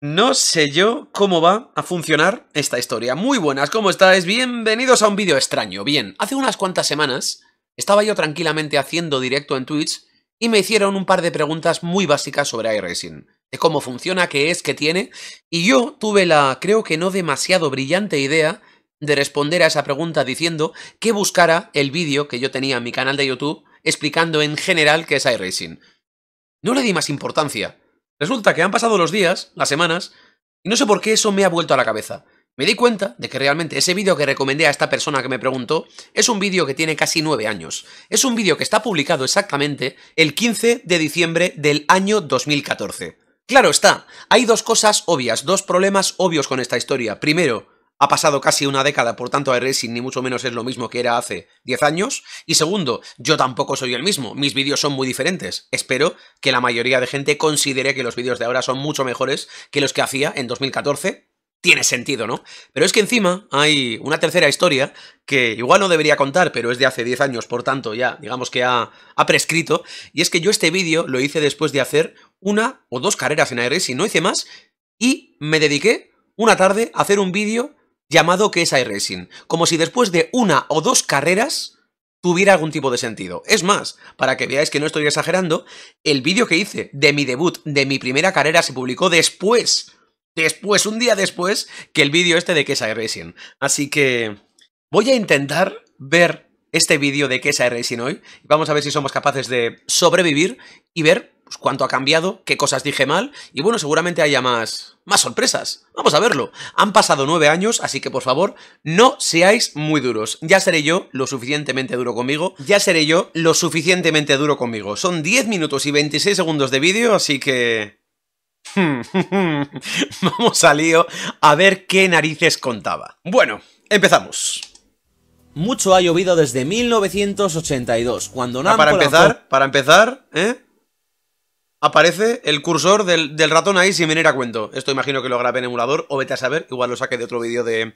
No sé yo cómo va a funcionar esta historia. Muy buenas, ¿cómo estáis? Bienvenidos a un vídeo extraño. Bien, hace unas cuantas semanas estaba yo tranquilamente haciendo directo en Twitch y me hicieron un par de preguntas muy básicas sobre iRacing. De cómo funciona, qué es, qué tiene. Y yo tuve la, creo que no demasiado brillante idea de responder a esa pregunta diciendo que buscara el vídeo que yo tenía en mi canal de YouTube explicando en general qué es iRacing. No le di más importancia. Resulta que han pasado los días, las semanas, y no sé por qué eso me ha vuelto a la cabeza. Me di cuenta de que realmente ese vídeo que recomendé a esta persona que me preguntó es un vídeo que tiene casi nueve años. Es un vídeo que está publicado exactamente el 15 de diciembre del año 2014. Claro está, hay dos cosas obvias, dos problemas obvios con esta historia. Primero, ha pasado casi una década, por tanto iRacing ni mucho menos es lo mismo que era hace 10 años. Y segundo, yo tampoco soy el mismo, mis vídeos son muy diferentes. Espero que la mayoría de gente considere que los vídeos de ahora son mucho mejores que los que hacía en 2014. Tiene sentido, ¿no? Pero es que encima hay una tercera historia que igual no debería contar, pero es de hace 10 años, por tanto ya digamos que ha, prescrito. Y es que yo este vídeo lo hice después de hacer una o dos carreras en iRacing, no hice más, y me dediqué una tarde a hacer un vídeo llamado que es como si después de una o dos carreras tuviera algún tipo de sentido. Es más, para que veáis que no estoy exagerando, el vídeo que hice de mi debut, de mi primera carrera, se publicó después, después, un día después, que el vídeo este de que es Así que voy a intentar ver este vídeo de qué es Racing hoy. Vamos a ver si somos capaces de sobrevivir y ver pues, cuánto ha cambiado, qué cosas dije mal y bueno, seguramente haya más, más sorpresas. Vamos a verlo. Han pasado nueve años, así que por favor, no seáis muy duros. Ya seré yo lo suficientemente duro conmigo, ya seré yo lo suficientemente duro conmigo. Son 10 minutos y 26 segundos de vídeo, así que... Vamos al lío a ver qué narices contaba. Bueno, empezamos mucho ha llovido desde 1982, cuando nada. ah, para empezar, para empezar, ¿eh? Aparece el cursor del, ratón ahí sin venir a cuento. Esto imagino que lo grabé en emulador, o vete a saber, igual lo saque de otro vídeo de,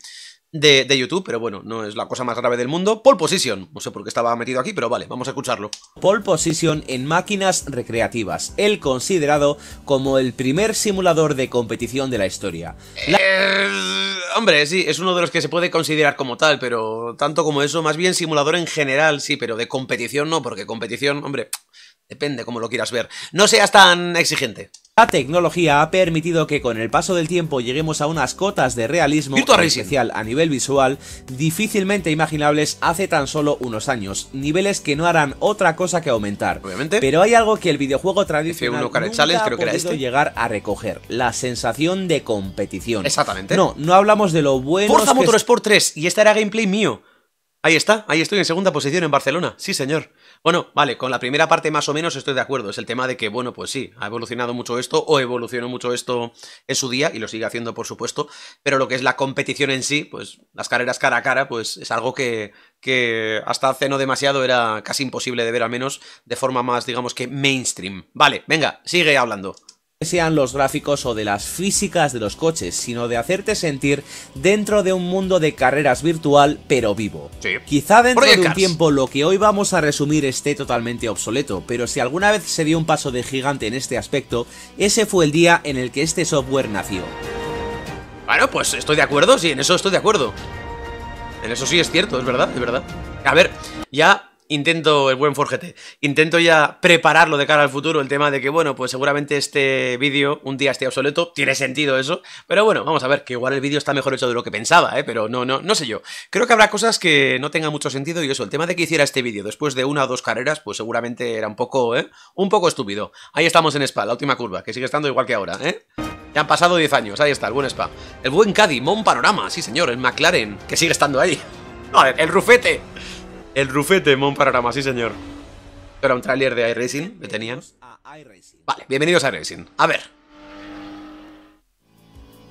de, YouTube, pero bueno, no es la cosa más grave del mundo. Pole Position, no sé por qué estaba metido aquí, pero vale, vamos a escucharlo. Pole Position en máquinas recreativas, el considerado como el primer simulador de competición de la historia. Eh, hombre, sí, es uno de los que se puede considerar como tal, pero tanto como eso, más bien simulador en general, sí, pero de competición no, porque competición, hombre, depende como lo quieras ver. No seas tan exigente. La tecnología ha permitido que con el paso del tiempo lleguemos a unas cotas de realismo especial a nivel visual difícilmente imaginables hace tan solo unos años, niveles que no harán otra cosa que aumentar. Obviamente. Pero hay algo que el videojuego tradicional nunca ha creo que este. llegar a recoger, la sensación de competición. Exactamente. No, no hablamos de lo bueno Forza Motorsport 3 y este era gameplay mío. Ahí está, ahí estoy en segunda posición en Barcelona. Sí, señor. Bueno, vale, con la primera parte más o menos estoy de acuerdo. Es el tema de que, bueno, pues sí, ha evolucionado mucho esto o evolucionó mucho esto en su día y lo sigue haciendo, por supuesto. Pero lo que es la competición en sí, pues las carreras cara a cara, pues es algo que, que hasta hace no demasiado era casi imposible de ver, al menos de forma más, digamos que mainstream. Vale, venga, sigue hablando sean los gráficos o de las físicas de los coches, sino de hacerte sentir dentro de un mundo de carreras virtual pero vivo. Quizá dentro de un tiempo lo que hoy vamos a resumir esté totalmente obsoleto, pero si alguna vez se dio un paso de gigante en este aspecto, ese fue el día en el que este software nació. Bueno, pues estoy de acuerdo, sí, en eso estoy de acuerdo. En eso sí es cierto, es verdad, es verdad. A ver, ya intento, el buen forjete intento ya prepararlo de cara al futuro, el tema de que, bueno, pues seguramente este vídeo un día esté obsoleto, tiene sentido eso, pero bueno, vamos a ver, que igual el vídeo está mejor hecho de lo que pensaba, ¿eh? pero no, no, no sé yo. Creo que habrá cosas que no tengan mucho sentido y eso, el tema de que hiciera este vídeo después de una o dos carreras, pues seguramente era un poco, ¿eh? Un poco estúpido. Ahí estamos en Spa, la última curva, que sigue estando igual que ahora, ¿eh? Ya han pasado 10 años, ahí está, el buen Spa. El buen Caddy, Mon Panorama, sí señor, el McLaren, que sigue estando ahí. No, el Rufete, el rufete mon Monpararama, sí señor. Era un trailer de iRacing, le tenían. Vale, bienvenidos a iRacing. A ver,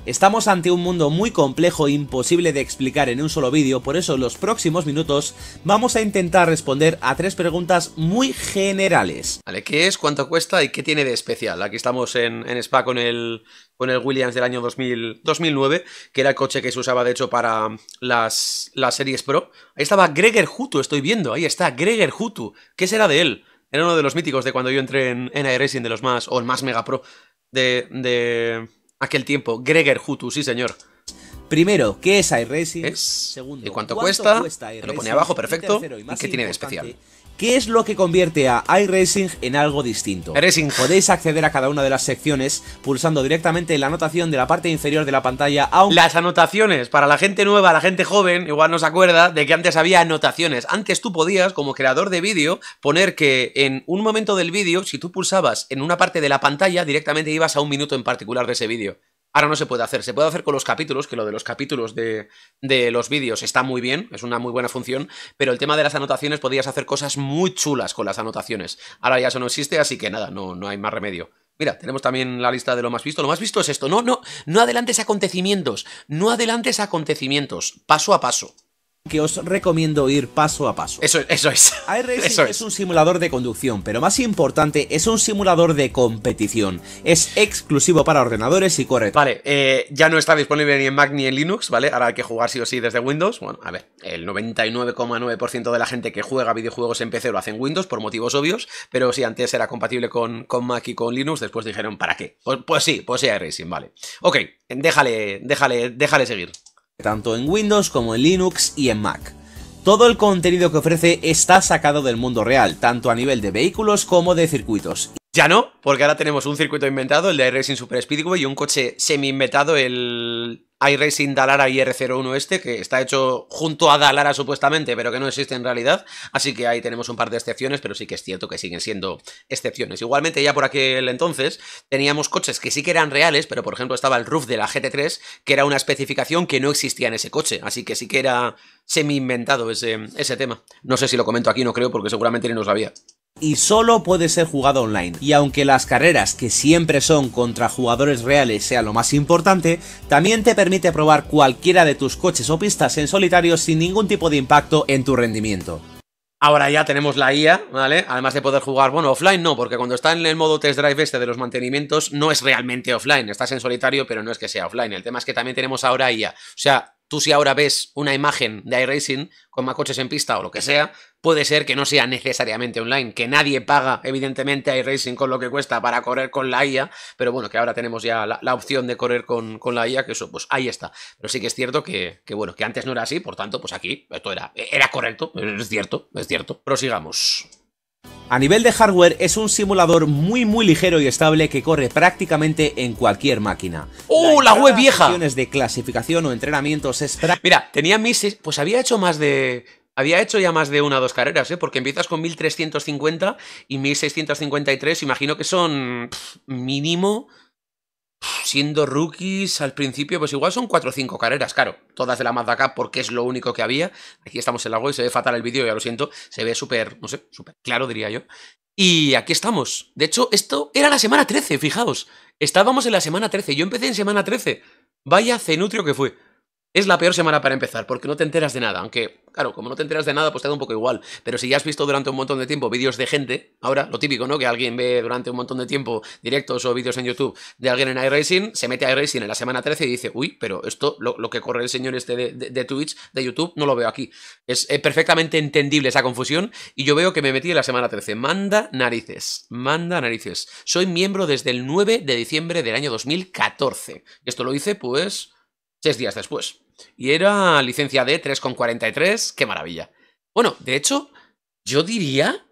Estamos ante un mundo muy complejo e imposible de explicar en un solo vídeo, por eso en los próximos minutos vamos a intentar responder a tres preguntas muy generales. Vale, ¿qué es, cuánto cuesta y qué tiene de especial? Aquí estamos en, Spa con el, con el Williams del año 2009, que era el coche que se usaba de hecho para las, las series Pro. Ahí estaba Greger Hutu, estoy viendo, ahí está, Greger Hutu. ¿Qué será de él? Era uno de los míticos de cuando yo entré en, en iRacing, de los más, o el más mega pro de, de Aquel tiempo, Gregor Hutu, sí señor. Primero, ¿qué es iRacing? Racing? ¿y cuánto, cuesta? Lo pone abajo, perfecto. ¿Y qué tiene de especial? ¿Qué es lo que convierte a iRacing en algo distinto? iRacing, Podéis acceder a cada una de las secciones pulsando directamente la anotación de la parte inferior de la pantalla. Aunque... Las anotaciones, para la gente nueva, la gente joven, igual no se acuerda de que antes había anotaciones. Antes tú podías, como creador de vídeo, poner que en un momento del vídeo, si tú pulsabas en una parte de la pantalla, directamente ibas a un minuto en particular de ese vídeo. Ahora no se puede hacer, se puede hacer con los capítulos, que lo de los capítulos de, los vídeos está muy bien, es una muy buena función, pero el tema de las anotaciones podías hacer cosas muy chulas con las anotaciones. Ahora ya eso no existe, así que nada, no, no hay más remedio. Mira, tenemos también la lista de lo más visto. Lo más visto es esto. No, no, no adelantes acontecimientos. No adelantes acontecimientos. Paso a paso que os recomiendo ir paso a paso. Eso, es. iRacing es. un simulador de conducción, pero más importante, es un simulador de competición. Es exclusivo para ordenadores y corre. Vale, eh, ya no está disponible ni en Mac ni en Linux, ¿vale? Ahora hay que jugar sí o sí desde Windows. Bueno, a ver, el 99,9% de la gente que juega videojuegos en PC lo hace en Windows por motivos obvios, pero si antes era compatible con, con, Mac y con Linux, después dijeron, ¿para qué? Pues, pues sí, pues sí, iRacing, vale. Ok, déjale, déjale, déjale seguir tanto en Windows como en Linux y en Mac. Todo el contenido que ofrece está sacado del mundo real, tanto a nivel de vehículos como de circuitos, ya no, porque ahora tenemos un circuito inventado, el de iRacing Super Speedway, y un coche semi-inventado, el iRacing Dalara IR01 este, que está hecho junto a Dalara supuestamente, pero que no existe en realidad. Así que ahí tenemos un par de excepciones, pero sí que es cierto que siguen siendo excepciones. Igualmente, ya por aquel entonces teníamos coches que sí que eran reales, pero por ejemplo estaba el roof de la GT3, que era una especificación que no existía en ese coche. Así que sí que era semi-inventado ese, ese tema. No sé si lo comento aquí, no creo, porque seguramente ni nos lo había y solo puede ser jugado online. Y aunque las carreras que siempre son contra jugadores reales sea lo más importante, también te permite probar cualquiera de tus coches o pistas en solitario sin ningún tipo de impacto en tu rendimiento. Ahora ya tenemos la IA, ¿vale? Además de poder jugar, bueno, offline no, porque cuando está en el modo test drive este de los mantenimientos, no es realmente offline, estás en solitario, pero no es que sea offline. El tema es que también tenemos ahora IA. O sea, Tú si ahora ves una imagen de iRacing con macoches coches en pista o lo que sea, puede ser que no sea necesariamente online, que nadie paga evidentemente iRacing con lo que cuesta para correr con la IA, pero bueno, que ahora tenemos ya la, opción de correr con, la IA, que eso, pues ahí está. Pero sí que es cierto que, bueno, que antes no era así, por tanto, pues aquí esto era, era correcto, es cierto, es cierto. Prosigamos. A nivel de hardware es un simulador muy muy ligero y estable que corre prácticamente en cualquier máquina. ¡Oh, la, web vieja! de clasificación o entrenamientos Mira, tenía mis... Pues había hecho más de... Había hecho ya más de una o dos carreras, ¿eh? porque empiezas con 1350 y 1653, imagino que son mínimo siendo rookies al principio, pues igual son 4 o 5 carreras, claro, todas de la Mazda Cup porque es lo único que había. Aquí estamos en la y se ve fatal el vídeo, ya lo siento, se ve súper, no sé, súper claro, diría yo. Y aquí estamos. De hecho, esto era la semana 13, fijaos. Estábamos en la semana 13, yo empecé en semana 13. Vaya cenutrio que fue. Es la peor semana para empezar, porque no te enteras de nada, aunque, claro, como no te enteras de nada, pues te da un poco igual. Pero si ya has visto durante un montón de tiempo vídeos de gente, ahora, lo típico, ¿no? Que alguien ve durante un montón de tiempo directos o vídeos en YouTube de alguien en iRacing, se mete a iRacing en la semana 13 y dice, uy, pero esto, lo, que corre el señor este de, de, Twitch, de YouTube, no lo veo aquí. Es perfectamente entendible esa confusión y yo veo que me metí en la semana 13. Manda narices, manda narices. Soy miembro desde el 9 de diciembre del año 2014. Esto lo hice, pues seis días después. Y era licencia D 3,43, qué maravilla. Bueno, de hecho, yo diría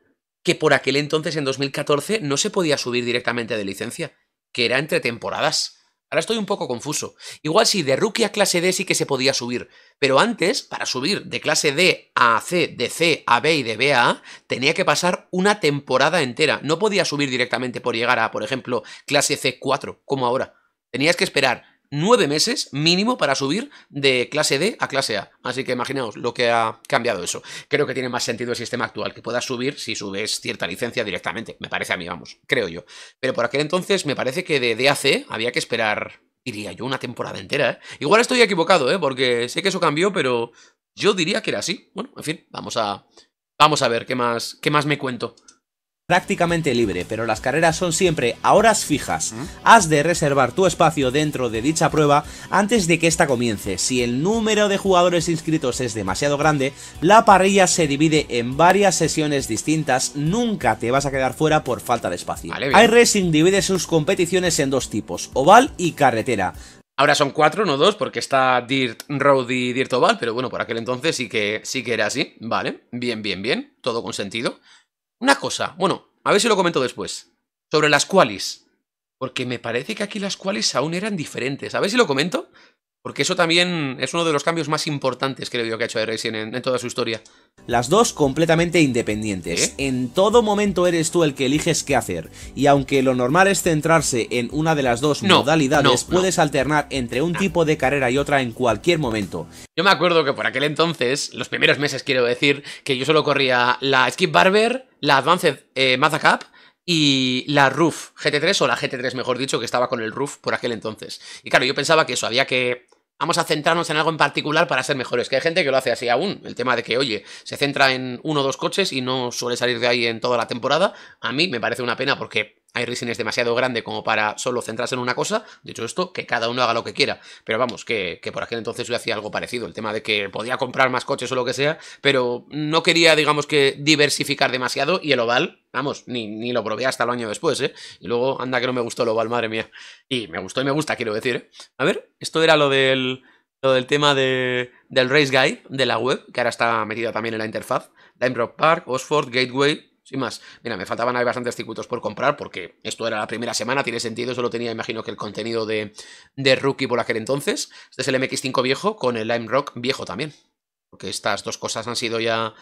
que por aquel entonces, en 2014, no se podía subir directamente de licencia, que era entre temporadas. Ahora estoy un poco confuso. Igual sí, de rookie a clase D sí que se podía subir, pero antes, para subir de clase D a C, de C a B y de B a A, tenía que pasar una temporada entera. No podía subir directamente por llegar a, por ejemplo, clase C4, como ahora. Tenías que esperar nueve meses mínimo para subir de clase D a clase A. Así que imaginaos lo que ha cambiado eso. Creo que tiene más sentido el sistema actual, que puedas subir si subes cierta licencia directamente. Me parece a mí, vamos, creo yo. Pero por aquel entonces me parece que de D a C había que esperar, diría yo, una temporada entera. ¿eh? Igual estoy equivocado, ¿eh? porque sé que eso cambió, pero yo diría que era así. Bueno, en fin, vamos a, vamos a ver qué más, qué más me cuento prácticamente libre, pero las carreras son siempre a horas fijas. Has de reservar tu espacio dentro de dicha prueba antes de que ésta comience. Si el número de jugadores inscritos es demasiado grande, la parrilla se divide en varias sesiones distintas, nunca te vas a quedar fuera por falta de espacio. Vale, divide sus competiciones en dos tipos, oval y carretera. Ahora son cuatro, no dos, porque está Dirt Road y Dirt Oval, pero bueno, por aquel entonces sí que, sí que era así. Vale, bien, bien, bien, todo con sentido. Una cosa, bueno, a ver si lo comento después. Sobre las cuales. Porque me parece que aquí las cuales aún eran diferentes. A ver si lo comento. Porque eso también es uno de los cambios más importantes, creo yo, que ha hecho racing en, en, toda su historia. Las dos completamente independientes. ¿Eh? En todo momento eres tú el que eliges qué hacer. Y aunque lo normal es centrarse en una de las dos modalidades, puedes alternar entre un tipo de carrera y otra en cualquier momento. Yo me acuerdo que por aquel entonces, los primeros meses quiero decir, que yo solo corría la Skip Barber, la Advanced eh, Mazda Cup y la RUF GT3, o la GT3 mejor dicho, que estaba con el RUF por aquel entonces. Y claro, yo pensaba que eso, había que... Vamos a centrarnos en algo en particular para ser mejores, que hay gente que lo hace así aún, el tema de que, oye, se centra en uno o dos coches y no suele salir de ahí en toda la temporada, a mí me parece una pena porque hay es demasiado grande como para solo centrarse en una cosa. Dicho esto, que cada uno haga lo que quiera. Pero vamos, que, por aquel entonces yo hacía algo parecido. El tema de que podía comprar más coches o lo que sea, pero no quería, digamos que, diversificar demasiado. Y el Oval, vamos, ni, lo probé hasta el año después, ¿eh? Y luego, anda que no me gustó el Oval, madre mía. Y me gustó y me gusta, quiero decir, ¿eh? A ver, esto era lo del lo del tema del Race Guide de la web, que ahora está metido también en la interfaz. Lime Rock Park, Oxford, Gateway, sin más. Mira, me faltaban ahí bastantes circuitos por comprar porque esto era la primera semana, tiene sentido, solo tenía, imagino, que el contenido de, de Rookie por aquel entonces. Este es el MX5 viejo con el Lime Rock viejo también. Porque estas dos cosas han sido ya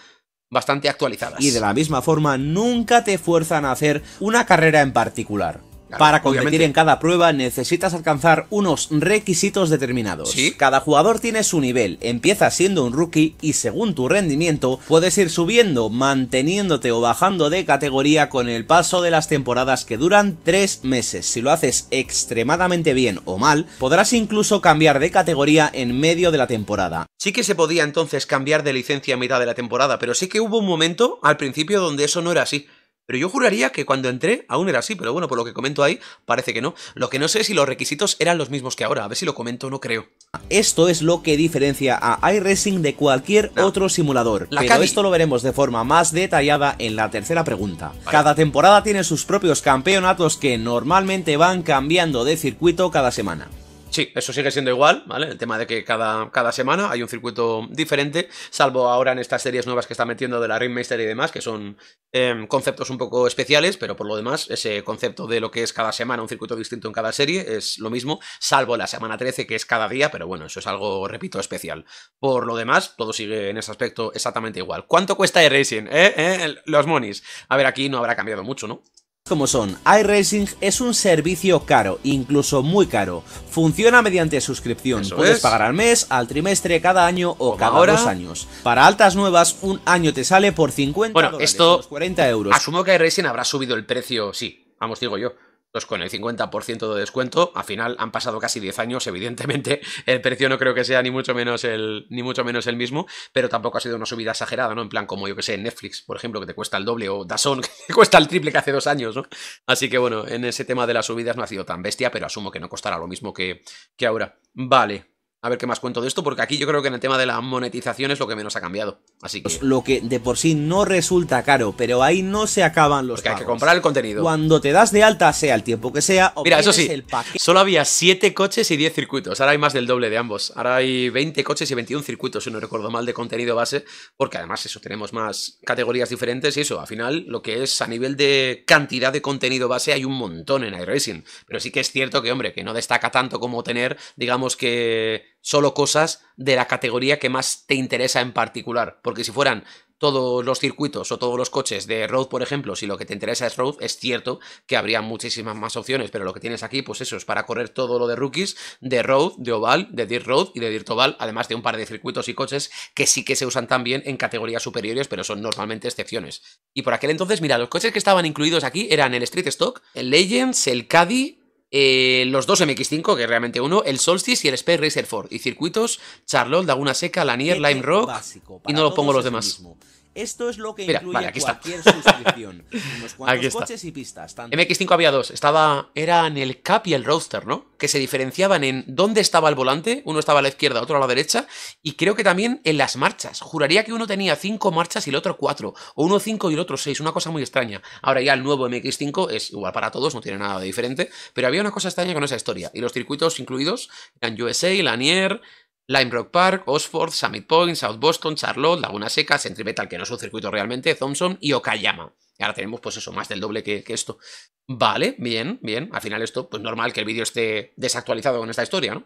bastante actualizadas. Y de la misma forma, nunca te fuerzan a hacer una carrera en particular. Para competir en cada prueba necesitas alcanzar unos requisitos determinados. Cada jugador tiene su nivel, empieza siendo un rookie y según tu rendimiento puedes ir subiendo, manteniéndote o bajando de categoría con el paso de las temporadas que duran 3 meses. Si lo haces extremadamente bien o mal, podrás incluso cambiar de categoría en medio de la temporada. Sí que se podía entonces cambiar de licencia a mitad de la temporada, pero sí que hubo un momento al principio donde eso no era así. Pero yo juraría que cuando entré aún era así, pero bueno, por lo que comento ahí, parece que no. Lo que no sé es si los requisitos eran los mismos que ahora, a ver si lo comento, no creo. Esto es lo que diferencia a iRacing de cualquier otro simulador, pero esto lo veremos de forma más detallada en la tercera pregunta. Cada temporada tiene sus propios campeonatos que normalmente van cambiando de circuito cada semana. Sí, eso sigue siendo igual, ¿vale? El tema de que cada, cada semana hay un circuito diferente, salvo ahora en estas series nuevas que está metiendo de la Ringmaster y demás, que son em, conceptos un poco especiales, pero por lo demás, ese concepto de lo que es cada semana, un circuito distinto en cada serie, es lo mismo, salvo la semana 13, que es cada día, pero bueno, eso es algo, repito, especial. Por lo demás, todo sigue en ese aspecto exactamente igual. ¿Cuánto cuesta el racing? Eh? ¿Eh? Los monies. A ver, aquí no habrá cambiado mucho, ¿no? como son. iRacing es un servicio caro, incluso muy caro. Funciona mediante suscripción. Puedes pagar al mes, al trimestre, cada año o cada dos años. Para altas nuevas, un año te sale por 50 bueno, esto, 40 euros. Asumo que iRacing habrá subido el precio, sí. Vamos, digo yo. Pues con el 50% de descuento, al final han pasado casi 10 años, evidentemente, el precio no creo que sea ni mucho menos el, ni mucho menos el mismo, pero tampoco ha sido una subida exagerada, ¿no? En plan, como yo que sé, Netflix, por ejemplo, que te cuesta el doble, o Dazón, que te cuesta el triple que hace dos años, ¿no? Así que bueno, en ese tema de las subidas no ha sido tan bestia, pero asumo que no costará lo mismo que, que ahora. Vale, a ver qué más cuento de esto, porque aquí yo creo que en el tema de la monetización es lo que menos ha cambiado. Así pues que. Lo que de por sí no resulta caro, pero ahí no se acaban los. Porque hay que comprar el contenido. Cuando te das de alta, sea el tiempo que sea, Mira, eso sí, el Solo había 7 coches y 10 circuitos. Ahora hay más del doble de ambos. Ahora hay 20 coches y 21 circuitos, si no recuerdo mal, de contenido base. Porque además, eso, tenemos más categorías diferentes y eso, al final, lo que es a nivel de cantidad de contenido base, hay un montón en iRacing. Pero sí que es cierto que, hombre, que no destaca tanto como tener, digamos que solo cosas de la categoría que más te interesa en particular. Porque si fueran todos los circuitos o todos los coches de road, por ejemplo, si lo que te interesa es road, es cierto que habría muchísimas más opciones, pero lo que tienes aquí, pues eso, es para correr todo lo de rookies, de road, de oval, de dirt road y de dirt oval, además de un par de circuitos y coches que sí que se usan también en categorías superiores, pero son normalmente excepciones. Y por aquel entonces, mira, los coches que estaban incluidos aquí eran el Street Stock, el Legends, el Caddy, eh, los dos MX5, que realmente uno, el Solstice y el Space Racer 4. Y circuitos, Charlotte, Laguna Seca, Lanier, Lime Rock. y no lo pongo los demás. Esto es lo que incluye cualquier suscripción. Unos coches y pistas. MX5 había dos. Estaba, eran el Cap y el Roadster, ¿no? Que se diferenciaban en dónde estaba el volante. Uno estaba a la izquierda, otro a la derecha. Y creo que también en las marchas. Juraría que uno tenía cinco marchas y el otro cuatro. O uno cinco y el otro seis. Una cosa muy extraña. Ahora ya el nuevo MX5 es igual para todos, no tiene nada de diferente. Pero había una cosa extraña con esa historia. Y los circuitos incluidos eran USA, Lanier, Lime Rock Park, Oxford, Summit Point, South Boston, Charlotte, Laguna Seca, Century Metal, que no es un circuito realmente, Thompson y Okayama. Y ahora tenemos, pues eso, más del doble que, esto. Vale, bien, bien. Al final esto, pues normal que el vídeo esté desactualizado con esta historia, ¿no?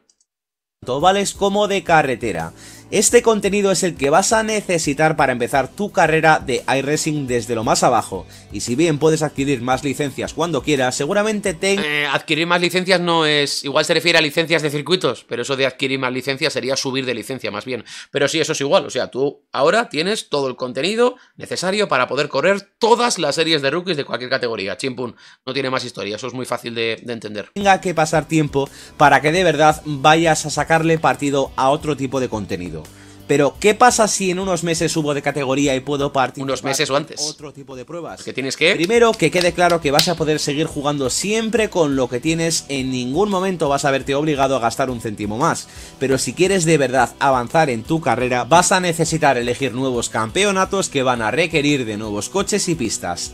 vale es como de carretera. Este contenido es el que vas a necesitar para empezar tu carrera de iRacing desde lo más abajo, y si bien puedes adquirir más licencias cuando quieras, seguramente te... Eh, adquirir más licencias no es... igual se refiere a licencias de circuitos, pero eso de adquirir más licencias sería subir de licencia más bien. Pero sí, eso es igual, o sea, tú ahora tienes todo el contenido necesario para poder correr todas las series de rookies de cualquier categoría, chimpun, no tiene más historia, eso es muy fácil de entender. Tenga que pasar tiempo para que de verdad vayas a sacarle partido a otro tipo de contenido. Pero, ¿qué pasa si en unos meses subo de categoría y puedo partir? Unos meses o antes. Otro tipo de pruebas. ¿Qué tienes que. Primero, que quede claro que vas a poder seguir jugando siempre con lo que tienes. En ningún momento vas a verte obligado a gastar un céntimo más. Pero si quieres de verdad avanzar en tu carrera, vas a necesitar elegir nuevos campeonatos que van a requerir de nuevos coches y pistas.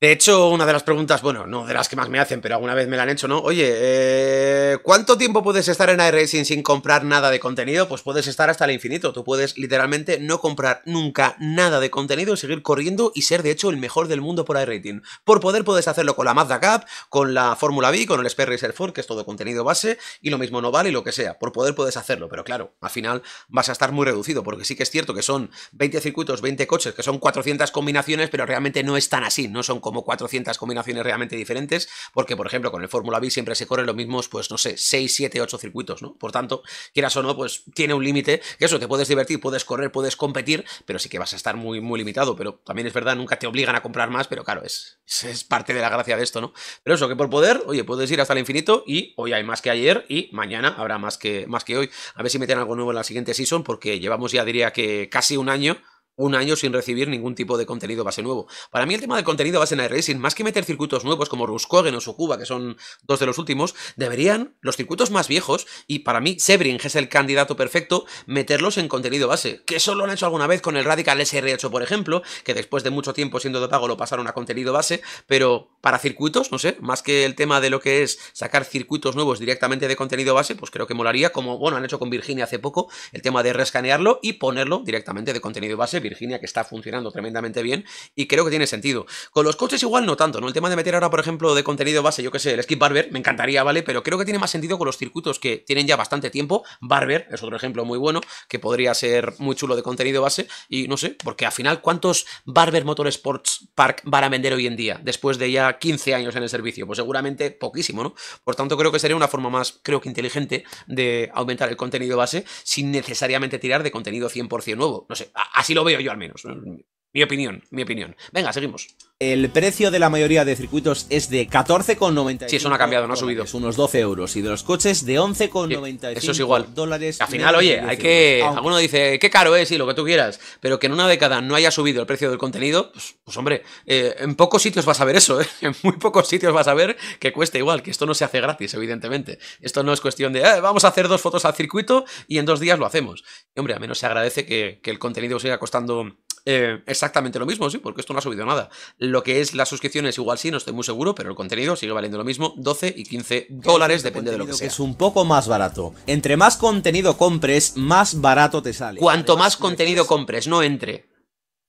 De hecho, una de las preguntas, bueno, no de las que más me hacen, pero alguna vez me la han hecho, ¿no? Oye, eh, ¿cuánto tiempo puedes estar en iRacing sin comprar nada de contenido? Pues puedes estar hasta el infinito. Tú puedes literalmente no comprar nunca nada de contenido, y seguir corriendo y ser de hecho el mejor del mundo por iRating. Por poder puedes hacerlo con la Mazda Cup, con la Fórmula B, con el Spare Racer 4, que es todo contenido base, y lo mismo no vale y lo que sea. Por poder puedes hacerlo, pero claro, al final vas a estar muy reducido, porque sí que es cierto que son 20 circuitos, 20 coches, que son 400 combinaciones, pero realmente no están así, no son como 400 combinaciones realmente diferentes, porque por ejemplo con el Fórmula B siempre se corre los mismos, pues no sé, 6, 7, 8 circuitos, ¿no? Por tanto, quieras o no, pues tiene un límite, que eso, te puedes divertir, puedes correr, puedes competir, pero sí que vas a estar muy, muy limitado, pero también es verdad, nunca te obligan a comprar más, pero claro, es, es parte de la gracia de esto, ¿no? Pero eso, que por poder, oye, puedes ir hasta el infinito y hoy hay más que ayer y mañana habrá más que, más que hoy. A ver si meten algo nuevo en la siguiente season, porque llevamos ya diría que casi un año un año sin recibir ningún tipo de contenido base nuevo. Para mí el tema del contenido base en iRacing, más que meter circuitos nuevos como Ruskogen o Sukuba, que son dos de los últimos, deberían los circuitos más viejos, y para mí Sebring es el candidato perfecto, meterlos en contenido base, que eso lo han hecho alguna vez con el Radical SR8, por ejemplo, que después de mucho tiempo siendo de pago lo pasaron a contenido base, pero para circuitos, no sé, más que el tema de lo que es sacar circuitos nuevos directamente de contenido base, pues creo que molaría, como bueno, han hecho con Virginia hace poco, el tema de rescanearlo y ponerlo directamente de contenido base, Virginia, que está funcionando tremendamente bien y creo que tiene sentido. Con los coches igual no tanto, ¿no? El tema de meter ahora, por ejemplo, de contenido base, yo qué sé, el Skip Barber, me encantaría, ¿vale? Pero creo que tiene más sentido con los circuitos que tienen ya bastante tiempo. Barber es otro ejemplo muy bueno, que podría ser muy chulo de contenido base y no sé, porque al final, ¿cuántos Barber Motorsports Park van a vender hoy en día, después de ya 15 años en el servicio? Pues seguramente poquísimo, ¿no? Por tanto, creo que sería una forma más, creo que inteligente, de aumentar el contenido base sin necesariamente tirar de contenido 100% nuevo. No sé, así lo veo yo al menos. ¿no? Mi opinión, mi opinión. Venga, seguimos. El precio de la mayoría de circuitos es de 14,95. Sí, eso no ha cambiado, no ha subido. Unos 12 euros. Y de los coches de 11,95 Eso es igual. dólares. Al final, oye, hay que. Alguno dice, qué caro es y lo que tú quieras. Pero que en una década no haya subido el precio del contenido, pues, pues hombre, eh, en pocos sitios vas a ver eso, ¿eh? En muy pocos sitios vas a ver que cuesta igual, que esto no se hace gratis, evidentemente. Esto no es cuestión de, ah, vamos a hacer dos fotos al circuito y en dos días lo hacemos. hombre, a menos se agradece que, que el contenido siga costando eh, exactamente lo mismo, sí, porque esto no ha subido nada. Lo que es las suscripciones, igual sí, no estoy muy seguro, pero el contenido sigue valiendo lo mismo, 12 y 15 dólares, depende de lo que sea. Es un poco más barato. Entre más contenido compres, más barato te sale. Cuanto más contenido compres, no entre.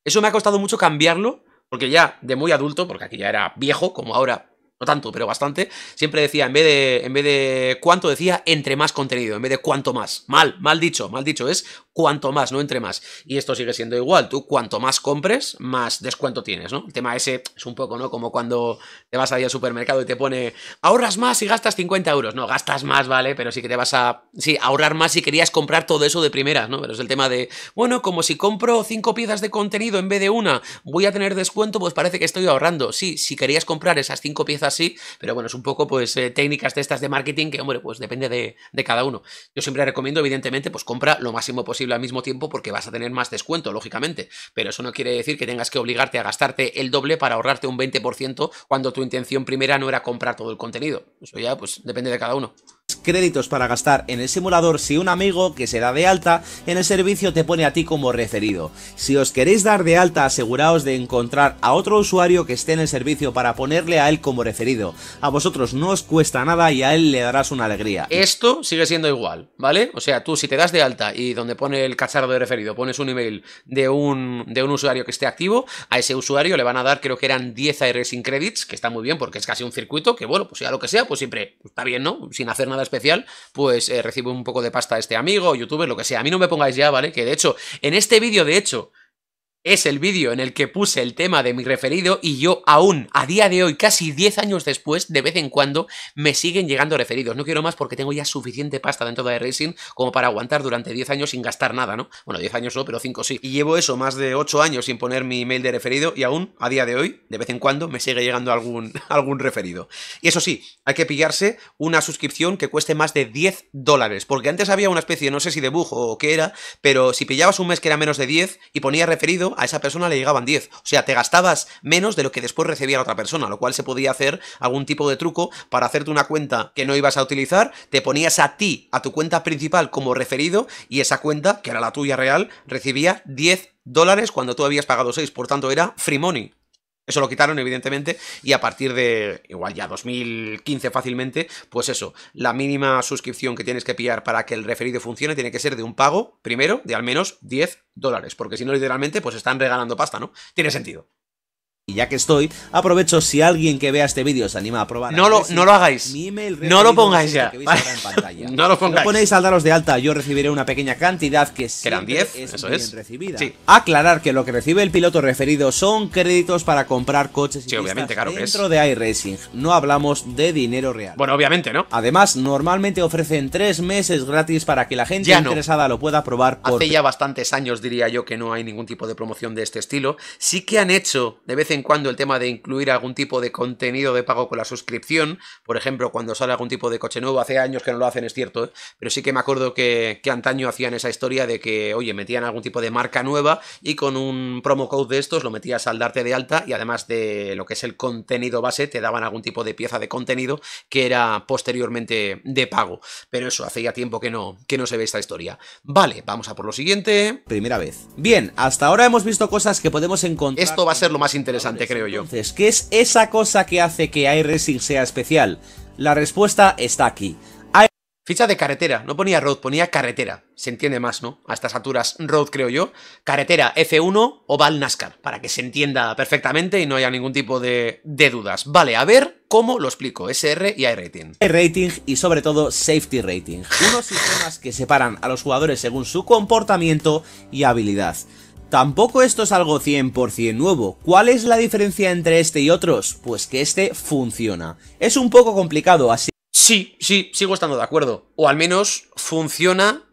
Eso me ha costado mucho cambiarlo, porque ya de muy adulto, porque aquí ya era viejo, como ahora, no tanto, pero bastante, siempre decía, en vez de, en vez de cuánto, decía entre más contenido, en vez de cuánto más. Mal, mal dicho, mal dicho, es cuanto más, no entre más. Y esto sigue siendo igual, tú cuanto más compres, más descuento tienes, ¿no? El tema ese es un poco, ¿no? Como cuando te vas ahí al supermercado y te pone, ahorras más y gastas 50 euros. No, gastas más, ¿vale? Pero sí que te vas a, sí, ahorrar más si querías comprar todo eso de primeras, ¿no? Pero es el tema de, bueno, como si compro cinco piezas de contenido en vez de una, voy a tener descuento, pues parece que estoy ahorrando. Sí, si querías comprar esas cinco piezas, sí, pero bueno, es un poco, pues, eh, técnicas de estas de marketing que, hombre, pues depende de, de cada uno. Yo siempre recomiendo, evidentemente, pues compra lo máximo posible al mismo tiempo porque vas a tener más descuento, lógicamente. Pero eso no quiere decir que tengas que obligarte a gastarte el doble para ahorrarte un 20% cuando tu intención primera no era comprar todo el contenido. Eso ya, pues, depende de cada uno créditos para gastar en el simulador si un amigo que se da de alta en el servicio te pone a ti como referido. Si os queréis dar de alta aseguraos de encontrar a otro usuario que esté en el servicio para ponerle a él como referido. A vosotros no os cuesta nada y a él le darás una alegría. Esto sigue siendo igual, ¿vale? O sea, tú si te das de alta y donde pone el cacharro de referido pones un email de un, de un usuario que esté activo, a ese usuario le van a dar creo que eran 10 AR sin credits, que está muy bien porque es casi un circuito, que bueno, pues sea lo que sea, pues siempre está bien, ¿no? Sin hacer nada especial, pues eh, recibo un poco de pasta de este amigo, youtuber, lo que sea. A mí no me pongáis ya, ¿vale? Que de hecho, en este vídeo, de hecho, es el vídeo en el que puse el tema de mi referido y yo aún, a día de hoy, casi 10 años después, de vez en cuando, me siguen llegando referidos. No quiero más porque tengo ya suficiente pasta dentro de Racing como para aguantar durante 10 años sin gastar nada, ¿no? Bueno, 10 años no, pero 5 sí. Y llevo eso más de 8 años sin poner mi email de referido y aún, a día de hoy, de vez en cuando, me sigue llegando algún, algún referido. Y eso sí, hay que pillarse una suscripción que cueste más de 10 dólares, porque antes había una especie, no sé si de o qué era, pero si pillabas un mes que era menos de 10 y ponía referido, a esa persona le llegaban 10. O sea, te gastabas menos de lo que después recibía la otra persona, lo cual se podía hacer algún tipo de truco para hacerte una cuenta que no ibas a utilizar, te ponías a ti, a tu cuenta principal como referido y esa cuenta, que era la tuya real, recibía 10 dólares cuando tú habías pagado 6, por tanto era free money. Eso lo quitaron, evidentemente, y a partir de igual ya 2015 fácilmente, pues eso, la mínima suscripción que tienes que pillar para que el referido funcione tiene que ser de un pago, primero, de al menos 10 dólares, porque si no, literalmente, pues están regalando pasta, ¿no? Tiene sentido. Y ya que estoy, aprovecho si alguien que vea este vídeo se anima a probar. No, lo, no lo hagáis. no lo pongáis este ya. no lo pongáis. Lo ponéis al daros de alta, yo recibiré una pequeña cantidad que serán 10, es eso bien es. recibida. Aclarar que lo que recibe el piloto referido son créditos para comprar coches y obviamente, claro dentro que de iRacing. No hablamos de dinero real. Bueno, obviamente, ¿no? Además, normalmente ofrecen tres meses gratis para que la gente interesada lo pueda probar. Por Hace ya bastantes años, diría yo, que no hay ningún tipo de promoción de este estilo. Sí que han hecho de vez en cuando el tema de incluir algún tipo de contenido de pago con la suscripción, por ejemplo, cuando sale algún tipo de coche nuevo, hace años que no lo hacen, es cierto, ¿eh? pero sí que me acuerdo que, que, antaño hacían esa historia de que, oye, metían algún tipo de marca nueva y con un promo code de estos lo metías al darte de alta y además de lo que es el contenido base, te daban algún tipo de pieza de contenido que era posteriormente de pago. Pero eso, hace ya tiempo que no, que no se ve esta historia. Vale, vamos a por lo siguiente. Primera vez. Bien, hasta ahora hemos visto cosas que podemos encontrar. Esto va a ser lo más interesante creo yo. Entonces, ¿qué es esa cosa que hace que iRacing sea especial? La respuesta está aquí. Ficha de carretera, no ponía road, ponía carretera. Se entiende más, ¿no? A estas alturas, road creo yo. Carretera F1 o Val NASCAR, para que se entienda perfectamente y no haya ningún tipo de, dudas. Vale, a ver cómo lo explico, SR y iRating. rating y sobre todo safety rating. Unos sistemas que separan a los jugadores según su comportamiento y habilidad. Tampoco esto es algo 100% nuevo. ¿Cuál es la diferencia entre este y otros? Pues que este funciona. Es un poco complicado, así... Sí, sí, sigo estando de acuerdo. O al menos funciona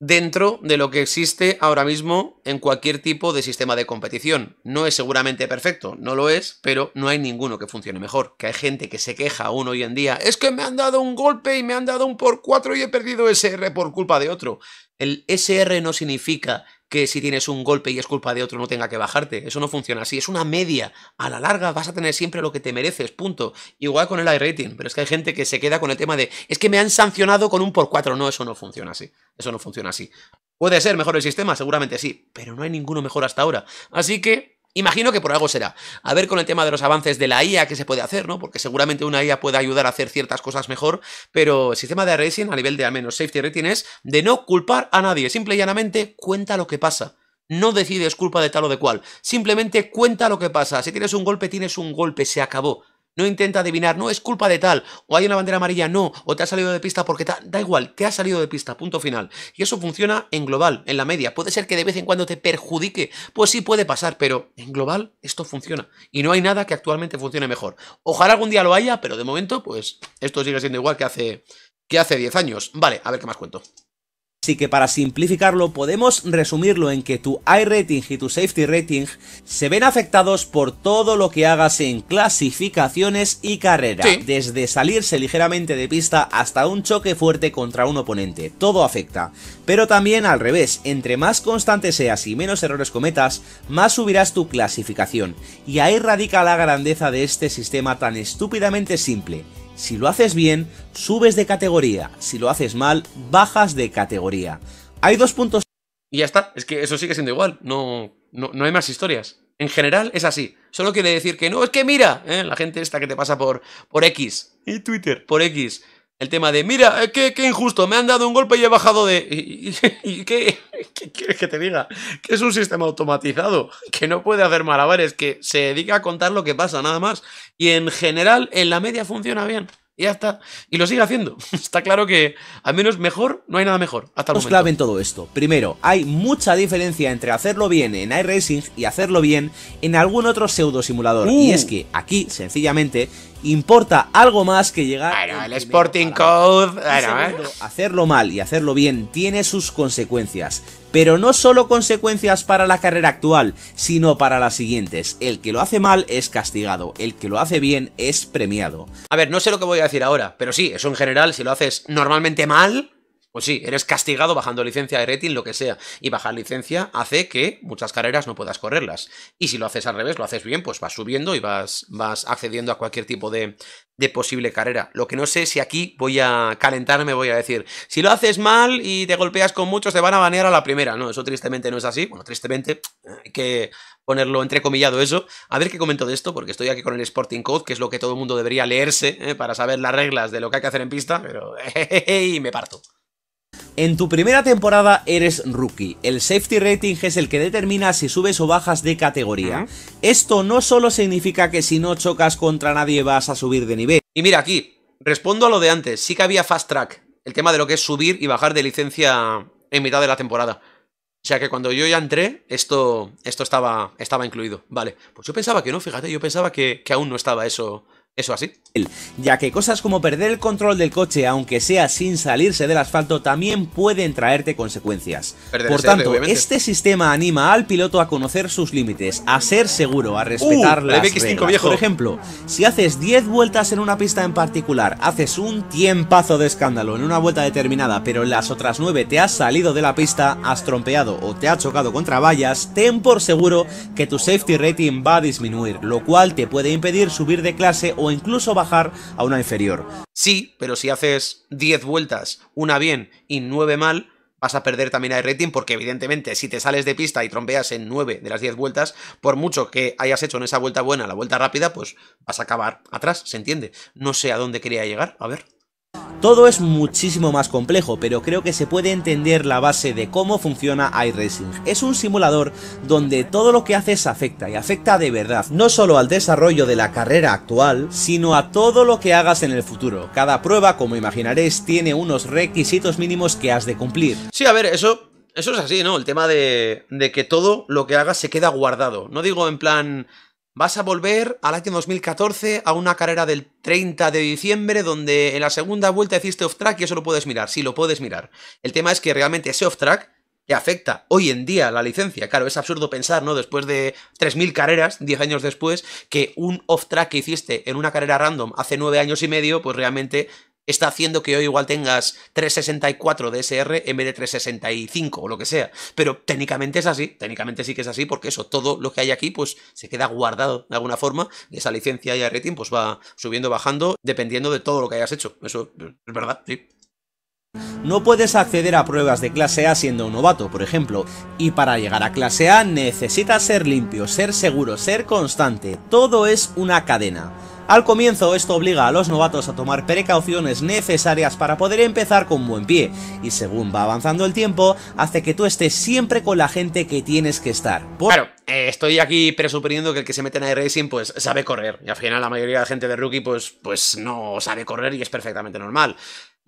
dentro de lo que existe ahora mismo en cualquier tipo de sistema de competición. No es seguramente perfecto, no lo es, pero no hay ninguno que funcione mejor. Que hay gente que se queja aún hoy en día, es que me han dado un golpe y me han dado un por cuatro y he perdido SR por culpa de otro. El SR no significa que si tienes un golpe y es culpa de otro no tenga que bajarte. Eso no funciona así. Es una media. A la larga vas a tener siempre lo que te mereces, punto. Igual con el rating pero es que hay gente que se queda con el tema de es que me han sancionado con un por cuatro. No, eso no funciona así. Eso no funciona así. ¿Puede ser mejor el sistema? Seguramente sí, pero no hay ninguno mejor hasta ahora. Así que Imagino que por algo será. A ver con el tema de los avances de la IA que se puede hacer, ¿no? Porque seguramente una IA puede ayudar a hacer ciertas cosas mejor, pero el sistema de racing a nivel de al menos safety rating es de no culpar a nadie. Simple y llanamente cuenta lo que pasa. No decides culpa de tal o de cual. Simplemente cuenta lo que pasa. Si tienes un golpe, tienes un golpe. Se acabó no intenta adivinar, no, es culpa de tal, o hay una bandera amarilla, no, o te ha salido de pista porque da igual, te ha salido de pista, punto final. Y eso funciona en global, en la media. Puede ser que de vez en cuando te perjudique, pues sí puede pasar, pero en global esto funciona. Y no hay nada que actualmente funcione mejor. Ojalá algún día lo haya, pero de momento, pues esto sigue siendo igual que hace, que hace 10 años. Vale, a ver qué más cuento. Así que para simplificarlo podemos resumirlo en que tu I-Rating y tu Safety Rating se ven afectados por todo lo que hagas en clasificaciones y carrera, desde salirse ligeramente de pista hasta un choque fuerte contra un oponente, todo afecta. Pero también al revés, entre más constante seas y menos errores cometas, más subirás tu clasificación, y ahí radica la grandeza de este sistema tan estúpidamente simple si lo haces bien, subes de categoría. Si lo haces mal, bajas de categoría. Hay dos puntos. Y ya está, es que eso sigue siendo igual. No, no, hay más historias. En general es así. Solo quiere decir que no, es que mira, ¿eh? la gente esta que te pasa por, por X. Y Twitter, por X. El tema de, mira, eh, qué, injusto, me han dado un golpe y he bajado de... ¿Y, qué, qué, quieres que te diga? Que es un sistema automatizado, que no puede hacer malabares, que se dedica a contar lo que pasa, nada más. Y en general, en la media funciona bien. Y ya está. Y lo sigue haciendo. Está claro que, al menos mejor, no hay nada mejor. Hasta el en todo esto. Primero, hay mucha diferencia entre hacerlo bien en iRacing y hacerlo bien en algún otro pseudo simulador. Y uh. es que aquí, sencillamente, importa algo más que llegar. al el Sporting Code. ¿eh? Hacerlo mal y hacerlo bien tiene sus consecuencias pero no solo consecuencias para la carrera actual, sino para las siguientes. El que lo hace mal es castigado, el que lo hace bien es premiado. A ver, no sé lo que voy a decir ahora, pero sí, eso en general, si lo haces normalmente mal, pues sí, eres castigado bajando licencia de rating, lo que sea. Y bajar licencia hace que muchas carreras no puedas correrlas. Y si lo haces al revés, lo haces bien, pues vas subiendo y vas, vas accediendo a cualquier tipo de, posible carrera. Lo que no sé si aquí voy a calentarme, voy a decir, si lo haces mal y te golpeas con muchos, te van a banear a la primera. No, eso tristemente no es así. Bueno, tristemente hay que ponerlo entrecomillado eso. A ver qué comento de esto, porque estoy aquí con el Sporting Code, que es lo que todo el mundo debería leerse ¿eh? para saber las reglas de lo que hay que hacer en pista, pero y me parto. En tu primera temporada eres rookie. El safety rating es el que determina si subes o bajas de categoría. Esto no solo significa que si no chocas contra nadie vas a subir de nivel. Y mira aquí, respondo a lo de antes, sí que había fast track. El tema de lo que es subir y bajar de licencia en mitad de la temporada. O sea que cuando yo ya entré, esto, esto estaba, estaba incluido. Vale, pues yo pensaba que no, fíjate, yo pensaba que, que aún no estaba eso eso así. Ya que cosas como perder el control del coche, aunque sea sin salirse del asfalto, también pueden traerte consecuencias. Por tanto, este sistema anima al piloto a conocer sus límites, a ser seguro, a uh, respetar las reglas. Por ejemplo, si haces 10 vueltas en una pista en particular, haces un tiempazo de escándalo en una vuelta determinada, pero en las otras 9 te has salido de la pista, has trompeado o te has chocado contra vallas, ten por seguro que tu safety rating va a disminuir, lo cual te puede impedir subir de clase o incluso bajar a una inferior. Sí, pero si haces 10 vueltas, una bien y 9 mal, vas a perder también el rating porque evidentemente si te sales de pista y trompeas en nueve de las 10 vueltas, por mucho que hayas hecho en esa vuelta buena la vuelta rápida, pues vas a acabar atrás, ¿se entiende? No sé a dónde quería llegar, a ver. Todo es muchísimo más complejo, pero creo que se puede entender la base de cómo funciona iRacing. Es un simulador donde todo lo que haces afecta, y afecta de verdad, no solo al desarrollo de la carrera actual, sino a todo lo que hagas en el futuro. Cada prueba, como imaginaréis, tiene unos requisitos mínimos que has de cumplir. Sí, a ver, eso eso es así, ¿no? El tema de, de, que todo lo que hagas se queda guardado. No digo en plan Vas a volver al año 2014 a una carrera del 30 de diciembre donde en la segunda vuelta hiciste off track y eso lo puedes mirar, sí lo puedes mirar. El tema es que realmente ese off track te afecta hoy en día la licencia. Claro, es absurdo pensar, ¿no? Después de 3.000 carreras, 10 años después, que un off track que hiciste en una carrera random hace 9 años y medio, pues realmente está haciendo que hoy igual tengas 364 DSR en vez de 365 o lo que sea. Pero técnicamente es así, técnicamente sí que es así, porque eso, todo lo que hay aquí, pues se queda guardado de alguna forma. Y esa licencia y rating, pues va subiendo, bajando, dependiendo de todo lo que hayas hecho. Eso es verdad, sí. No puedes acceder a pruebas de clase A siendo un novato, por ejemplo, y para llegar a clase A necesitas ser limpio, ser seguro, ser constante, todo es una cadena. Al comienzo esto obliga a los novatos a tomar precauciones necesarias para poder empezar con buen pie, y según va avanzando el tiempo, hace que tú estés siempre con la gente que tienes que estar. Bueno, eh, estoy aquí presuponiendo que el que se mete en racing pues sabe correr, y al final la mayoría de gente de rookie pues, pues no sabe correr y es perfectamente normal.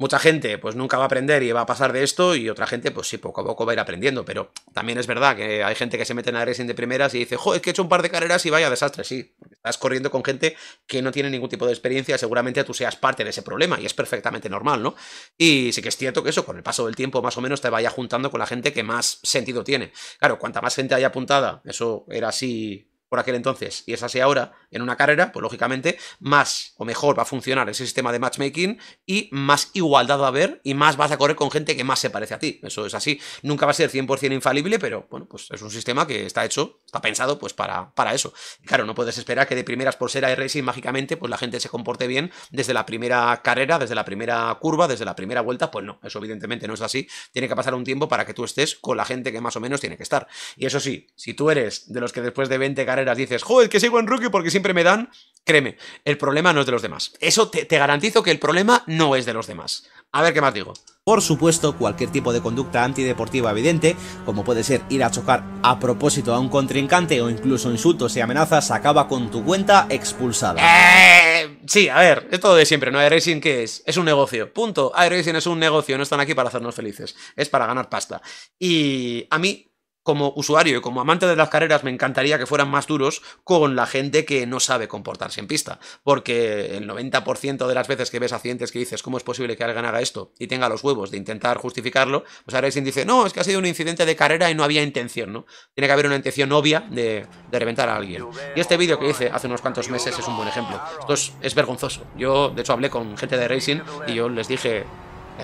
Mucha gente pues nunca va a aprender y va a pasar de esto y otra gente pues sí, poco a poco va a ir aprendiendo, pero también es verdad que hay gente que se mete en la racing de primeras y dice, jo, es que he hecho un par de carreras y vaya desastre, sí, estás corriendo con gente que no tiene ningún tipo de experiencia, seguramente tú seas parte de ese problema y es perfectamente normal, ¿no? Y sí que es cierto que eso con el paso del tiempo más o menos te vaya juntando con la gente que más sentido tiene. Claro, cuanta más gente haya apuntada, eso era así por aquel entonces y es así ahora, en una carrera, pues lógicamente más o mejor va a funcionar ese sistema de matchmaking y más igualdad va a haber y más vas a correr con gente que más se parece a ti. Eso es así. Nunca va a ser 100% infalible, pero bueno, pues es un sistema que está hecho, está pensado pues para, para eso. claro, no puedes esperar que de primeras por ser y mágicamente pues la gente se comporte bien desde la primera carrera, desde la primera curva, desde la primera vuelta, pues no, eso evidentemente no es así. Tiene que pasar un tiempo para que tú estés con la gente que más o menos tiene que estar. Y eso sí, si tú eres de los que después de 20 carreras dices, joder, que sigo en rookie porque siempre me dan, créeme, el problema no es de los demás. Eso te, garantizo que el problema no es de los demás. A ver qué más digo. Por supuesto, cualquier tipo de conducta antideportiva evidente, como puede ser ir a chocar a propósito a un contrincante o incluso insultos y amenazas, acaba con tu cuenta expulsada. Eh, sí, a ver, esto todo de siempre, ¿no? iRacing, que es? Es un negocio, punto. iRacing es un negocio, no están aquí para hacernos felices, es para ganar pasta. Y a mí como usuario y como amante de las carreras me encantaría que fueran más duros con la gente que no sabe comportarse en pista, porque el 90% de las veces que ves accidentes que dices, ¿cómo es posible que alguien haga esto? y tenga los huevos de intentar justificarlo, pues ahora alguien dice, no, es que ha sido un incidente de carrera y no había intención, ¿no? Tiene que haber una intención obvia de, reventar a alguien. Y este vídeo que hice hace unos cuantos meses es un buen ejemplo. Esto es, es vergonzoso. Yo, de hecho, hablé con gente de Racing y yo les dije,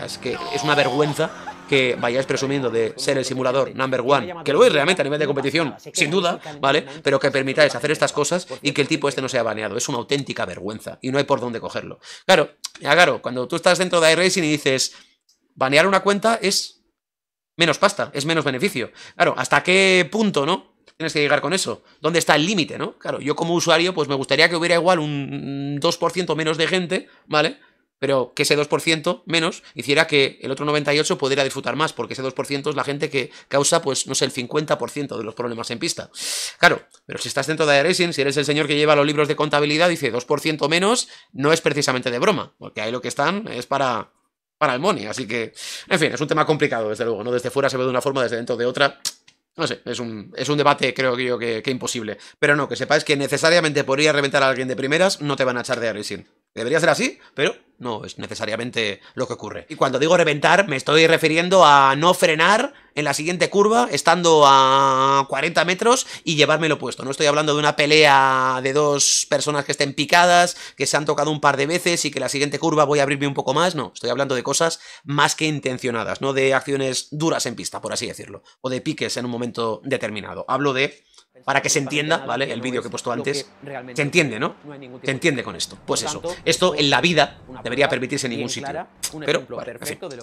es que es una vergüenza que vayáis presumiendo de ser el simulador number one, que lo es realmente a nivel de competición, sin duda, ¿vale? Pero que permitáis hacer estas cosas y que el tipo este no sea baneado. Es una auténtica vergüenza y no hay por dónde cogerlo. Claro, claro, cuando tú estás dentro de iRacing y dices, banear una cuenta es menos pasta, es menos beneficio. Claro, ¿hasta qué punto, no? tienes que llegar con eso. ¿Dónde está el límite, no? Claro, yo como usuario, pues me gustaría que hubiera igual un 2% menos de gente, ¿vale? pero que ese 2% menos hiciera que el otro 98% pudiera disfrutar más, porque ese 2% es la gente que causa, pues, no sé, el 50% de los problemas en pista. Claro, pero si estás dentro de Racing, si eres el señor que lleva los libros de contabilidad, dice 2% menos, no es precisamente de broma, porque ahí lo que están es para, para el money, así que, en fin, es un tema complicado, desde luego, ¿no? Desde fuera se ve de una forma, desde dentro de otra, no sé, es un, es un debate, creo yo, que, imposible. Pero no, que sepáis que necesariamente podría reventar a alguien de primeras, no te van a echar de Racing. Debería ser así, pero no es necesariamente lo que ocurre. Y cuando digo reventar, me estoy refiriendo a no frenar en la siguiente curva, estando a 40 metros y llevármelo puesto. No estoy hablando de una pelea de dos personas que estén picadas, que se han tocado un par de veces y que la siguiente curva voy a abrirme un poco más. No, estoy hablando de cosas más que intencionadas, no de acciones duras en pista, por así decirlo, o de piques en un momento determinado. Hablo de para que se entienda, ¿vale? El vídeo que he puesto antes. Se entiende, ¿no? Se entiende con esto. Pues eso. Esto en la vida debería permitirse en ningún sitio. Pero,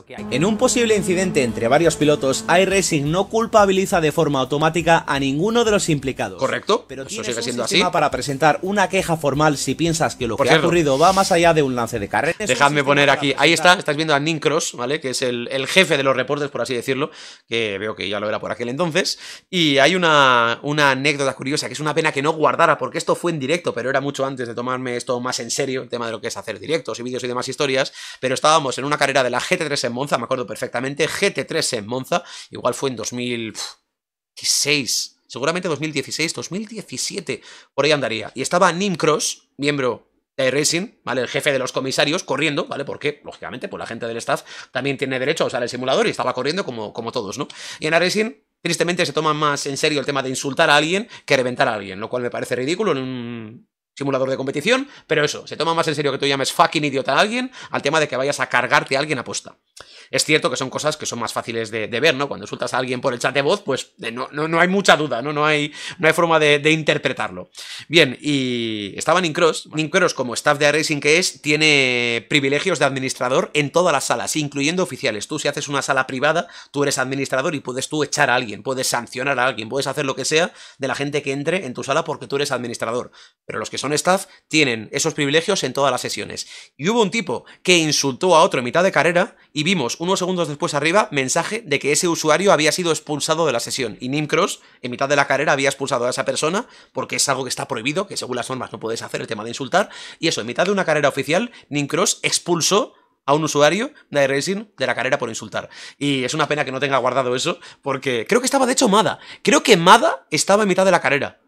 en, en un posible incidente entre varios pilotos, iRacing no culpabiliza de forma automática a ninguno de los implicados. Correcto. Pero eso sigue siendo así. para presentar una queja formal si piensas que lo que ha ocurrido va más allá de un lance de carrera. Dejadme poner aquí. Ahí está. Estáis viendo a Cross, ¿vale? Que es el, jefe de los reportes, por así decirlo. Que veo que ya lo era por aquel entonces. Y hay una, una anécdota curiosa, que es una pena que no guardara, porque esto fue en directo, pero era mucho antes de tomarme esto más en serio, el tema de lo que es hacer directos y vídeos y demás historias, pero estábamos en una carrera de la GT3 en Monza, me acuerdo perfectamente, GT3 en Monza, igual fue en 2016, seguramente 2016, 2017, por ahí andaría. Y estaba Nim Cross, miembro de Racing, ¿vale? El jefe de los comisarios, corriendo, ¿vale? Porque, lógicamente, pues la gente del staff también tiene derecho a usar el simulador y estaba corriendo como, como todos, ¿no? Y en Racing tristemente se toma más en serio el tema de insultar a alguien que reventar a alguien, lo cual me parece ridículo en un simulador de competición, pero eso, se toma más en serio que tú llames fucking idiota a alguien al tema de que vayas a cargarte a alguien aposta. Es cierto que son cosas que son más fáciles de, ver, ¿no? Cuando insultas a alguien por el chat de voz, pues eh, no, hay mucha duda, ¿no? No hay, no hay forma de, interpretarlo. Bien, y estaba Nincross. Nincros como staff de Racing que es, tiene privilegios de administrador en todas las salas, incluyendo oficiales. Tú si haces una sala privada, tú eres administrador y puedes tú echar a alguien, puedes sancionar a alguien, puedes hacer lo que sea de la gente que entre en tu sala porque tú eres administrador. Pero los que son staff, tienen esos privilegios en todas las sesiones. Y hubo un tipo que insultó a otro en mitad de carrera y vimos unos segundos después arriba mensaje de que ese usuario había sido expulsado de la sesión. Y Nimcross, en mitad de la carrera, había expulsado a esa persona porque es algo que está prohibido, que según las normas no puedes hacer el tema de insultar. Y eso, en mitad de una carrera oficial, Nimcross expulsó a un usuario de iRacing de la carrera por insultar. Y es una pena que no tenga guardado eso, porque creo que estaba de hecho Mada. Creo que Mada estaba en mitad de la carrera.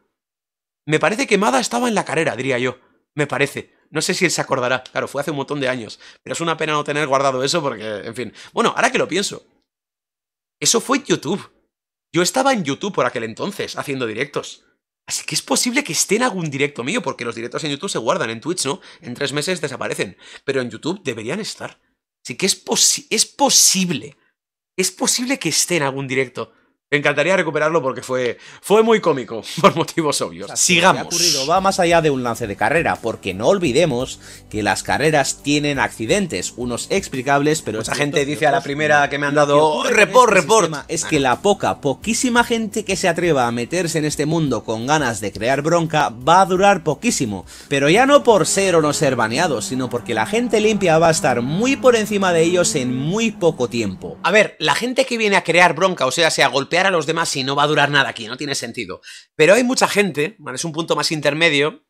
Me parece que Mada estaba en la carrera, diría yo. Me parece. No sé si él se acordará. Claro, fue hace un montón de años. Pero es una pena no tener guardado eso porque, en fin. Bueno, ahora que lo pienso. Eso fue YouTube. Yo estaba en YouTube por aquel entonces, haciendo directos. Así que es posible que esté en algún directo mío, porque los directos en YouTube se guardan, en Twitch no, en tres meses desaparecen, pero en YouTube deberían estar. Así que es, es posible, es posible que esté en algún directo. Me encantaría recuperarlo porque fue, fue muy cómico, por motivos obvios. Sigamos. ocurrido va más allá de un lance de carrera, porque no olvidemos que las carreras tienen accidentes, unos explicables, pero... Mucha gente dice a la primera que me han dado oh, report, este report. Es que la poca, poquísima gente que se atreva a meterse en este mundo con ganas de crear bronca va a durar poquísimo. Pero ya no por ser o no ser baneados, sino porque la gente limpia va a estar muy por encima de ellos en muy poco tiempo. A ver, la gente que viene a crear bronca, o sea, se ha a los demás y no va a durar nada aquí, no tiene sentido. Pero hay mucha gente, es un punto más intermedio,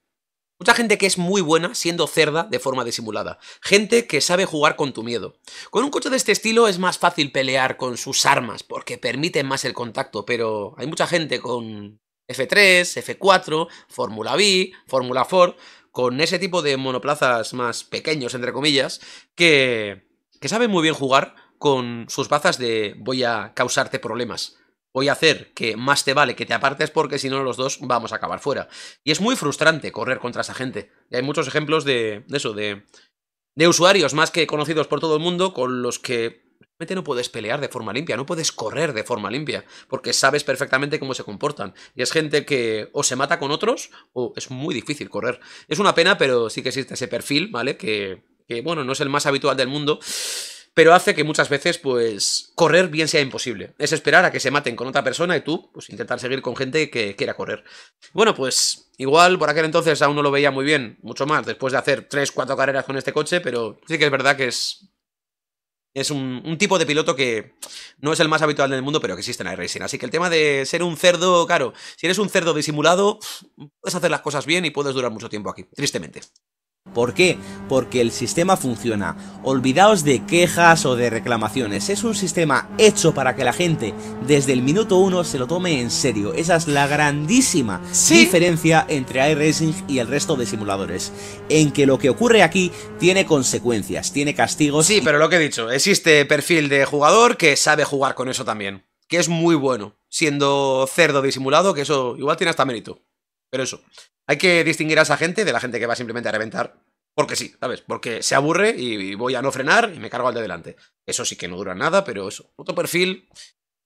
Mucha gente que es muy buena siendo cerda de forma disimulada. Gente que sabe jugar con tu miedo. Con un coche de este estilo es más fácil pelear con sus armas porque permiten más el contacto, pero hay mucha gente con F3, F4, Fórmula B, Fórmula Ford, con ese tipo de monoplazas más pequeños, entre comillas, que, que saben muy bien jugar con sus bazas de voy a causarte problemas voy a hacer que más te vale que te apartes porque si no los dos vamos a acabar fuera. Y es muy frustrante correr contra esa gente. Y hay muchos ejemplos de, eso, de, de usuarios más que conocidos por todo el mundo con los que realmente no puedes pelear de forma limpia, no puedes correr de forma limpia, porque sabes perfectamente cómo se comportan. Y es gente que o se mata con otros o es muy difícil correr. Es una pena, pero sí que existe ese perfil, ¿vale? Que, que bueno, no es el más habitual del mundo pero hace que muchas veces, pues, correr bien sea imposible. Es esperar a que se maten con otra persona y tú, pues, intentar seguir con gente que quiera correr. Bueno, pues, igual por aquel entonces aún no lo veía muy bien, mucho más, después de hacer 3, 4 carreras con este coche, pero sí que es verdad que es... Es un, tipo de piloto que no es el más habitual del mundo, pero que existe en racing. Así que el tema de ser un cerdo, claro, si eres un cerdo disimulado, puedes hacer las cosas bien y puedes durar mucho tiempo aquí, tristemente. ¿Por qué? Porque el sistema funciona. Olvidaos de quejas o de reclamaciones. Es un sistema hecho para que la gente desde el minuto uno se lo tome en serio. Esa es la grandísima diferencia entre iRacing y el resto de simuladores. En que lo que ocurre aquí tiene consecuencias, tiene castigos. Sí, pero lo que he dicho, existe perfil de jugador que sabe jugar con eso también. Que es muy bueno. Siendo cerdo disimulado, que eso igual tiene hasta mérito. Pero eso. Hay que distinguir a esa gente de la gente que va simplemente a reventar. Porque sí, ¿sabes? Porque se aburre y voy a no frenar y me cargo al de delante. Eso sí que no dura nada, pero eso. Otro perfil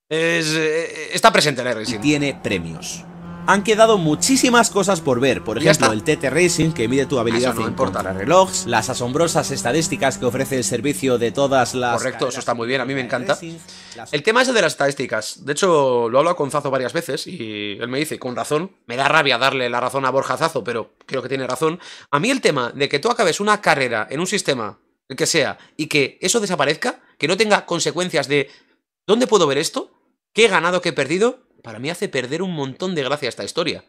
es, eh, está presente en la Racing. Tiene premios han quedado muchísimas cosas por ver. Por ejemplo, el TT Racing, que mide tu habilidad no las relojes. las asombrosas estadísticas que ofrece el servicio de todas las. Correcto, eso está muy bien, a mí me encanta. El tema es de las estadísticas. De hecho, lo hablo con Zazo varias veces y él me dice, con razón, me da rabia darle la razón a Borja Zazo, pero creo que tiene razón. A mí el tema de que tú acabes una carrera en un sistema, el que sea, y que eso desaparezca, que no tenga consecuencias de ¿dónde puedo ver esto? ¿Qué he ganado, qué he perdido? para mí hace perder un montón de gracia esta historia.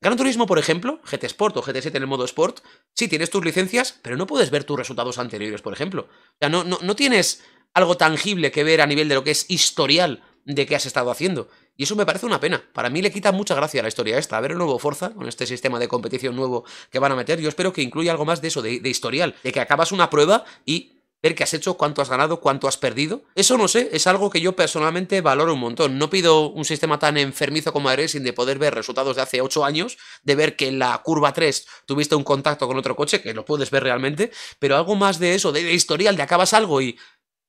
Gran Turismo, por ejemplo, GT Sport o GT7 en el modo Sport, sí tienes tus licencias, pero no puedes ver tus resultados anteriores, por ejemplo. O sea, no, no, tienes algo tangible que ver a nivel de lo que es historial de qué has estado haciendo. Y eso me parece una pena. Para mí le quita mucha gracia a la historia esta. A ver el nuevo Forza, con este sistema de competición nuevo que van a meter. Yo espero que incluya algo más de eso, de historial. De que acabas una prueba y ver qué has hecho, cuánto has ganado, cuánto has perdido. Eso no sé, es algo que yo personalmente valoro un montón. No pido un sistema tan enfermizo como sin de poder ver resultados de hace 8 años, de ver que en la curva 3 tuviste un contacto con otro coche, que lo puedes ver realmente, pero algo más de eso, de, de historial, de acabas algo y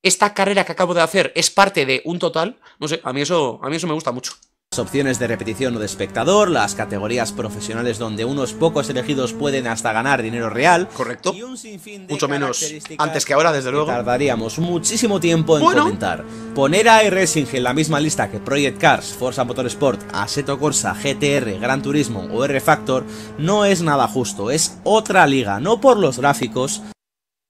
esta carrera que acabo de hacer es parte de un total, no sé, a mí eso, a mí eso me gusta mucho opciones de repetición o de espectador, las categorías profesionales donde unos pocos elegidos pueden hasta ganar dinero real. Correcto. Mucho menos antes que ahora, desde luego. Tardaríamos muchísimo tiempo en comentar. Poner a iRacing en la misma lista que Project Cars, Forza Motorsport, Assetto Corsa, GTR, Gran Turismo o R-Factor no es nada justo, es otra liga, no por los gráficos,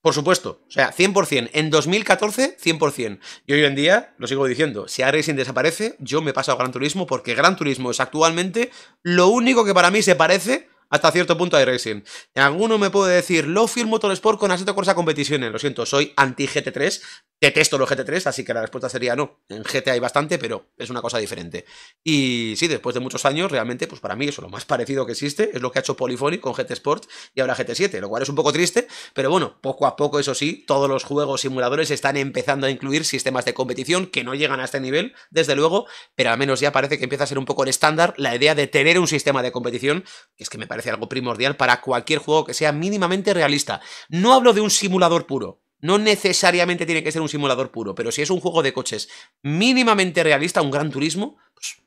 por supuesto, o sea, 100%. En 2014, 100%. Y hoy en día, lo sigo diciendo, si Racing desaparece, yo me paso a Gran Turismo porque Gran Turismo es actualmente lo único que para mí se parece hasta cierto punto racing. Alguno me puede decir, lo firmo Motorsport con Assetto Corsa Competiciones. Lo siento, soy anti-GT3, detesto los GT3, así que la respuesta sería no. En GT hay bastante, pero es una cosa diferente. Y sí, después de muchos años, realmente, pues para mí eso lo más parecido que existe es lo que ha hecho Polyphony con GT Sport y ahora GT7, lo cual es un poco triste, pero bueno, poco a poco, eso sí, todos los juegos simuladores están empezando a incluir sistemas de competición que no llegan a este nivel, desde luego, pero al menos ya parece que empieza a ser un poco el estándar la idea de tener un sistema de competición, que es que me parece algo primordial para cualquier juego que sea mínimamente realista. No hablo de un simulador puro, no necesariamente tiene que ser un simulador puro, pero si es un juego de coches mínimamente realista, un gran turismo, pues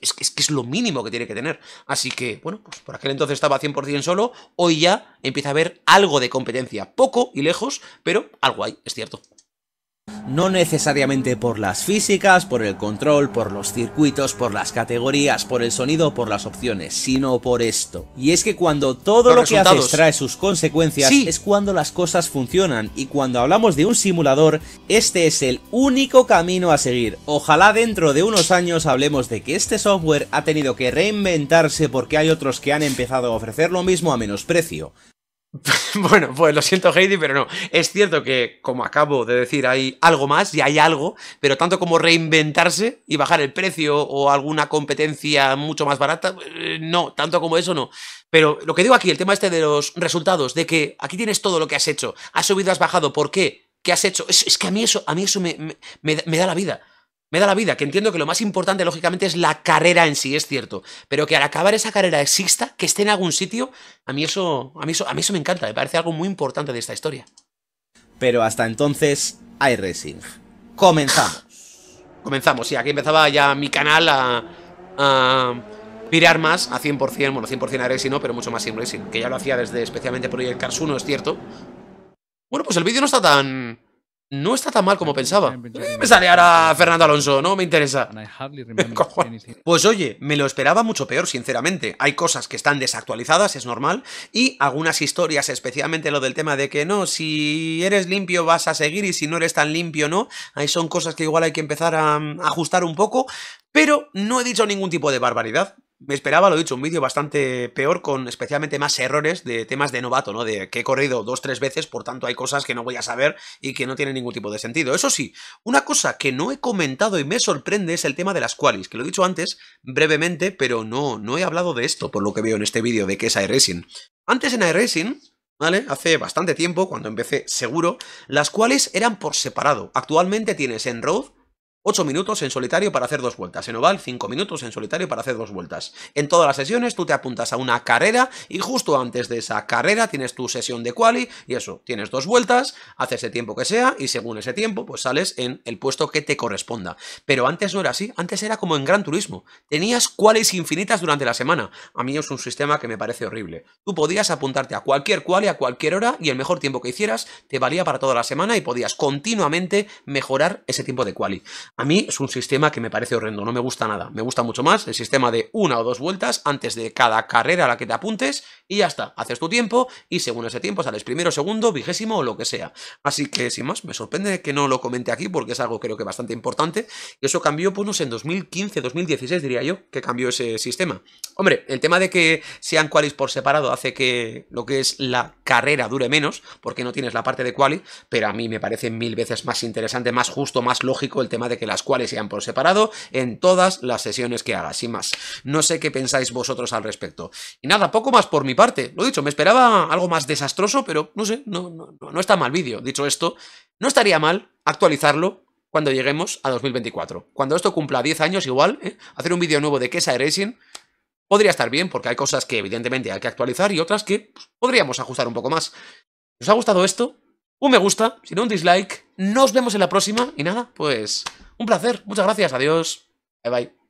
es que, es lo mínimo que tiene que tener. Así que, bueno, pues por aquel entonces estaba 100% solo, hoy ya empieza a haber algo de competencia. Poco y lejos, pero algo hay, es cierto no necesariamente por las físicas, por el control, por los circuitos, por las categorías, por el sonido, por las opciones, sino por esto. Y es que cuando todo lo que haces trae sus consecuencias, es cuando las cosas funcionan. Y cuando hablamos de un simulador, este es el único camino a seguir. Ojalá dentro de unos años hablemos de que este software ha tenido que reinventarse porque hay otros que han empezado a ofrecer lo mismo a menos precio. bueno, pues lo siento Heidi, pero no. Es cierto que, como acabo de decir, hay algo más y hay algo, pero tanto como reinventarse y bajar el precio o alguna competencia mucho más barata, eh, no, tanto como eso no. Pero lo que digo aquí, el tema este de los resultados, de que aquí tienes todo lo que has hecho, has subido, has bajado, ¿por qué? ¿Qué has hecho? Es, es que a mí eso, a mí eso me, me da la vida. Me da la vida, que entiendo que lo más importante, lógicamente, es la carrera en sí, es cierto. Pero que al acabar esa carrera exista, que esté en algún sitio, a mí eso, a mí eso, a mí eso me encanta, me parece algo muy importante de esta historia. Pero hasta entonces, hay racing. Comenzamos. Comenzamos, sí, aquí empezaba ya mi canal a, a pirar más a 100%, bueno, 100% a racing no, pero mucho más sin racing, que ya lo hacía desde especialmente Project Cars 1, es cierto. Bueno, pues el vídeo no está tan no está tan mal como pensaba. Eh, me sale ahora Fernando Alonso, no me interesa. pues oye, me lo esperaba mucho peor, sinceramente. Hay cosas que están desactualizadas, es normal, y algunas historias, especialmente lo del tema de que no, si eres limpio vas a seguir y si no eres tan limpio no. Ahí son cosas que igual hay que empezar a mm, ajustar un poco, pero no he dicho ningún tipo de barbaridad. Me esperaba, lo he dicho, un vídeo bastante peor con especialmente más errores de temas de novato, ¿no? De que he corrido dos, tres veces, por tanto hay cosas que no voy a saber y que no tienen ningún tipo de sentido. Eso sí, una cosa que no he comentado y me sorprende es el tema de las qualis, que lo he dicho antes brevemente, pero no, no he hablado de esto, por lo que veo en este vídeo de qué es iRacing. Antes en iRacing, ¿vale? Hace bastante tiempo, cuando empecé seguro, las qualis eran por separado. Actualmente tienes en Road 8 minutos en solitario para hacer dos vueltas. En oval, 5 minutos en solitario para hacer dos vueltas. En todas las sesiones tú te apuntas a una carrera y justo antes de esa carrera tienes tu sesión de quali y eso, tienes dos vueltas, haces el tiempo que sea y según ese tiempo pues sales en el puesto que te corresponda. Pero antes no era así, antes era como en Gran Turismo. Tenías qualis infinitas durante la semana. A mí es un sistema que me parece horrible. Tú podías apuntarte a cualquier quali a cualquier hora y el mejor tiempo que hicieras te valía para toda la semana y podías continuamente mejorar ese tiempo de quali. A mí es un sistema que me parece horrendo, no me gusta nada. Me gusta mucho más el sistema de una o dos vueltas antes de cada carrera a la que te apuntes y ya está. Haces tu tiempo y según ese tiempo sales primero, segundo, vigésimo o lo que sea. Así que sin más, me sorprende que no lo comente aquí porque es algo creo que bastante importante. Y eso cambió, pues en 2015, 2016 diría yo, que cambió ese sistema. Hombre, el tema de que sean qualis por separado hace que lo que es la carrera dure menos porque no tienes la parte de quali, pero a mí me parece mil veces más interesante, más justo, más lógico el tema de que las cuales sean por separado en todas las sesiones que haga, sin más. No sé qué pensáis vosotros al respecto. Y nada, poco más por mi parte. Lo dicho, me esperaba algo más desastroso, pero no sé, no, no, está mal vídeo. Dicho esto, no estaría mal actualizarlo cuando lleguemos a 2024. Cuando esto cumpla 10 años igual, ¿eh? hacer un vídeo nuevo de Kesa Racing podría estar bien, porque hay cosas que evidentemente hay que actualizar y otras que pues, podríamos ajustar un poco más. os ha gustado esto, un me gusta, si no un dislike, nos vemos en la próxima y nada, pues... Un placer, muchas gracias, adiós. Bye bye.